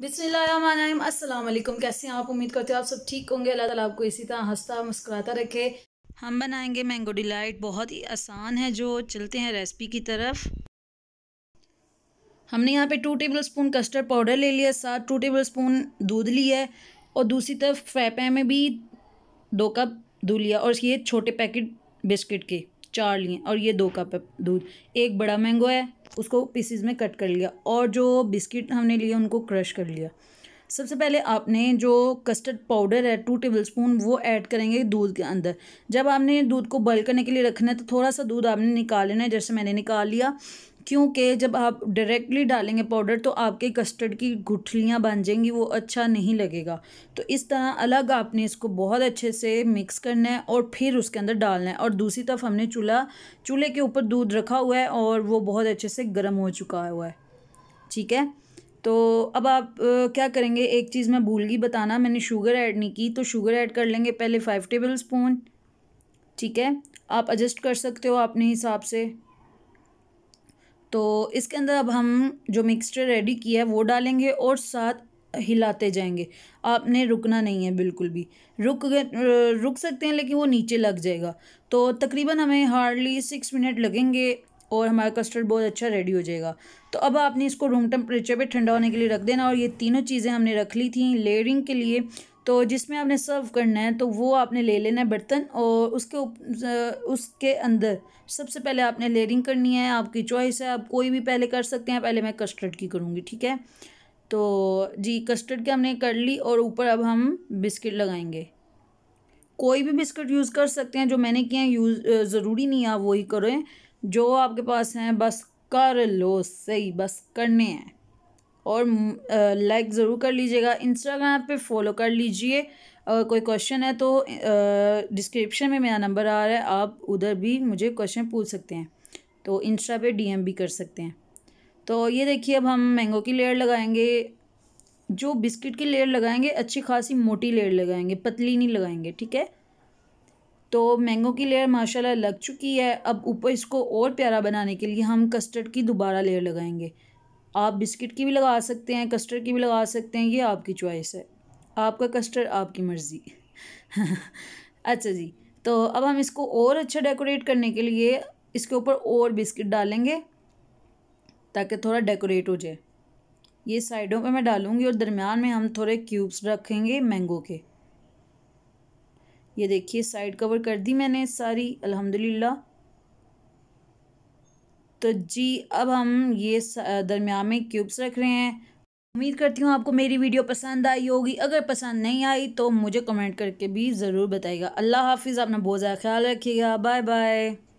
बिस्मिल्लाम अस्सलाम वालेकुम कैसे हैं आप उम्मीद करते हो आप सब ठीक होंगे अल्लाह ताला आपको इसी तरह हंसता मुस्कुराता रखे हम बनाएंगे मैंगो डिलाइट बहुत ही आसान है जो चलते हैं रेसिपी की तरफ हमने यहाँ पे two tablespoon custard powder ले लिया साथ टू टेबल स्पून दूध लिया है और दूसरी तरफ फ्राई पैन में भी दो कप दूध लिया और ये छोटे पैकेट बिस्किट के चार लिए और ये दो कप दूध एक बड़ा मैंगो है उसको पीसीज में कट कर लिया और जो बिस्किट हमने लिए उनको क्रश कर लिया सबसे पहले आपने जो कस्टर्ड पाउडर है टू टेबल स्पून वो ऐड करेंगे दूध के अंदर जब आपने दूध को बॉयल करने के लिए रखना है तो थोड़ा सा दूध आपने निकाल लेना है जैसे मैंने निकाल लिया क्योंकि जब आप डायरेक्टली डालेंगे पाउडर तो आपके कस्टर्ड की गुठलियाँ बन जाएंगी वो अच्छा नहीं लगेगा तो इस तरह अलग आपने इसको बहुत अच्छे से मिक्स करना है और फिर उसके अंदर डालना है और दूसरी तरफ हमने चूल्हा चूल्हे के ऊपर दूध रखा हुआ है और वो बहुत अच्छे से गर्म हो चुका हुआ है ठीक है तो अब आप क्या करेंगे एक चीज़ मैं भूल गई बताना मैंने शुगर ऐड नहीं की तो शुगर ऐड कर लेंगे पहले फाइव टेबल स्पून ठीक है आप एडजस्ट कर सकते हो अपने हिसाब से तो इसके अंदर अब हम जो मिक्सचर रेडी किया है वो डालेंगे और साथ हिलाते जाएंगे आपने रुकना नहीं है बिल्कुल भी रुक रुक सकते हैं लेकिन वो नीचे लग जाएगा तो तकरीबन हमें हार्डली सिक्स मिनट लगेंगे और हमारा कस्टर्ड बहुत अच्छा रेडी हो जाएगा तो अब आपने इसको रूम टेम्परेचर पे ठंडा होने के लिए रख देना और ये तीनों चीज़ें हमने रख ली थी लेयरिंग के लिए तो जिसमें आपने सर्व करना है तो वो आपने ले लेना है बर्तन और उसके उप, उसके अंदर सबसे पहले आपने लेयरिंग करनी है आपकी चॉइस है आप कोई भी पहले कर सकते हैं पहले मैं कस्टर्ड की करूँगी ठीक है तो जी कस्टर्ड की हमने कर ली और ऊपर अब हम बिस्किट लगाएंगे कोई भी बिस्किट यूज़ कर सकते हैं जो मैंने किया यूज़ ज़रूरी नहीं आप वही करें जो आपके पास हैं बस कर लो सही बस करने हैं और लाइक ज़रूर कर लीजिएगा इंस्टाग्राम पे फॉलो कर लीजिए अगर कोई क्वेश्चन है तो डिस्क्रिप्शन में मेरा नंबर आ रहा है आप उधर भी मुझे क्वेश्चन पूछ सकते हैं तो इंस्टा पे डीएम भी कर सकते हैं तो ये देखिए अब हम मैंगो की लेयर लगाएंगे जो बिस्किट की लेयर लगाएंगे अच्छी खासी मोटी लेयर लगाएंगे पतली नहीं लगाएंगे ठीक है तो मैंगो की लेयर माशाल्लाह लग चुकी है अब ऊपर इसको और प्यारा बनाने के लिए हम कस्टर्ड की दोबारा लेयर लगाएंगे आप बिस्किट की भी लगा सकते हैं कस्टर्ड की भी लगा सकते हैं ये आपकी चॉइस है आपका कस्टर्ड आपकी मर्ज़ी अच्छा जी तो अब हम इसको और अच्छा डेकोरेट करने के लिए इसके ऊपर और बिस्किट डालेंगे ताकि थोड़ा डेकोरेट हो जाए ये साइडों पे मैं डालूँगी और दरमियान में हम थोड़े क्यूब्स रखेंगे मैंगो के ये देखिए साइड कवर कर दी मैंने सारी अल्हम्दुलिल्लाह तो जी अब हम ये दरमिया में क्यूब्स रख रहे हैं उम्मीद करती हूँ आपको मेरी वीडियो पसंद आई होगी अगर पसंद नहीं आई तो मुझे कमेंट करके भी ज़रूर बताइएगा अल्लाह हाफिज़ अपना बहुत ज़्यादा ख्याल रखिएगा बाय बाय